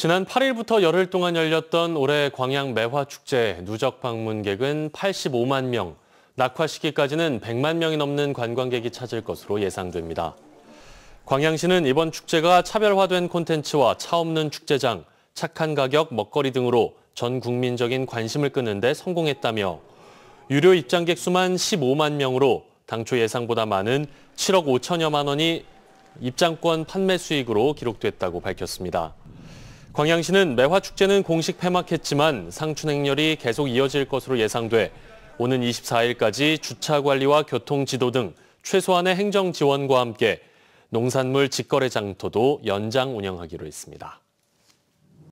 지난 8일부터 열흘 동안 열렸던 올해 광양 매화축제 누적 방문객은 85만 명, 낙화 시기까지는 100만 명이 넘는 관광객이 찾을 것으로 예상됩니다. 광양시는 이번 축제가 차별화된 콘텐츠와 차없는 축제장, 착한 가격, 먹거리 등으로 전 국민적인 관심을 끄는 데 성공했다며 유료 입장객 수만 15만 명으로 당초 예상보다 많은 7억 5천여만 원이 입장권 판매 수익으로 기록됐다고 밝혔습니다. 광양시는 매화축제는 공식 폐막했지만 상춘행렬이 계속 이어질 것으로 예상돼 오는 24일까지 주차 관리와 교통 지도 등 최소한의 행정 지원과 함께 농산물 직거래 장터도 연장 운영하기로 했습니다.